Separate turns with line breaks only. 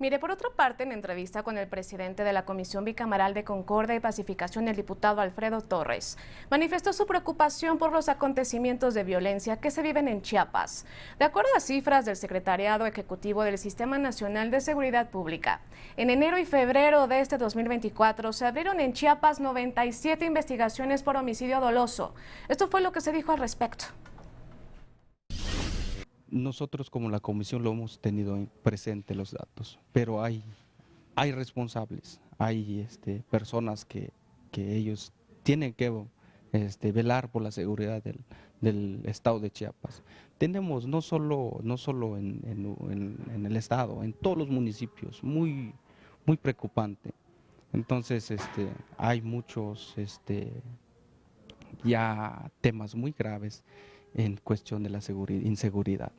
Mire, por otra parte, en entrevista con el presidente de la Comisión Bicameral de Concordia y Pacificación, el diputado Alfredo Torres, manifestó su preocupación por los acontecimientos de violencia que se viven en Chiapas. De acuerdo a cifras del Secretariado Ejecutivo del Sistema Nacional de Seguridad Pública, en enero y febrero de este 2024 se abrieron en Chiapas 97 investigaciones por homicidio doloso. Esto fue lo que se dijo al respecto
nosotros como la comisión lo hemos tenido presente los datos, pero hay, hay responsables, hay este, personas que, que ellos tienen que este, velar por la seguridad del, del, estado de Chiapas. Tenemos no solo, no solo en, el estado, en todos los municipios, muy, muy preocupante. Entonces este, hay muchos este, ya temas muy graves en cuestión de la inseguridad.